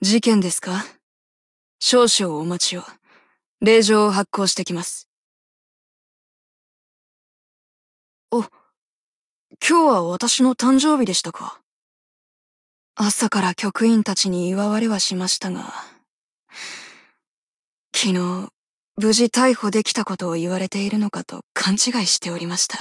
事件ですか少々お待ちを。令状を発行してきます。お、今日は私の誕生日でしたか。朝から局員たちに祝われはしましたが、昨日、無事逮捕できたことを言われているのかと勘違いしておりました。